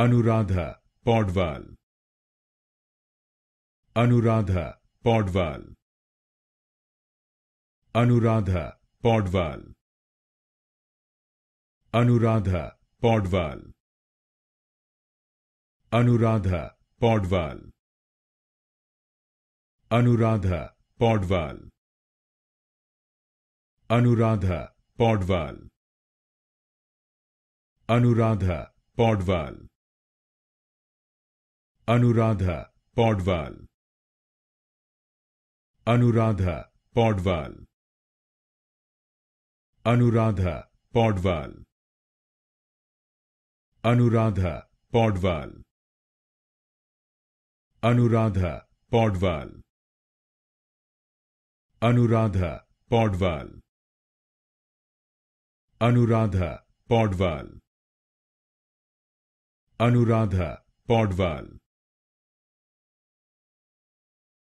Anuradha Paudwal Anuradha Paudwal Anuradha Paudwal Anuradha Paudwal Anuradha Paudwal Anuradha Paudwal Anuradha Paudwal Anuradha Paudwal Anuradha Paudwal Anuradha Paudwal Anuradha Paudwal Anuradha Paudwal Anuradha Paudwal Anuradha Paudwal Anuradha Paudwal Anuradha Paudwal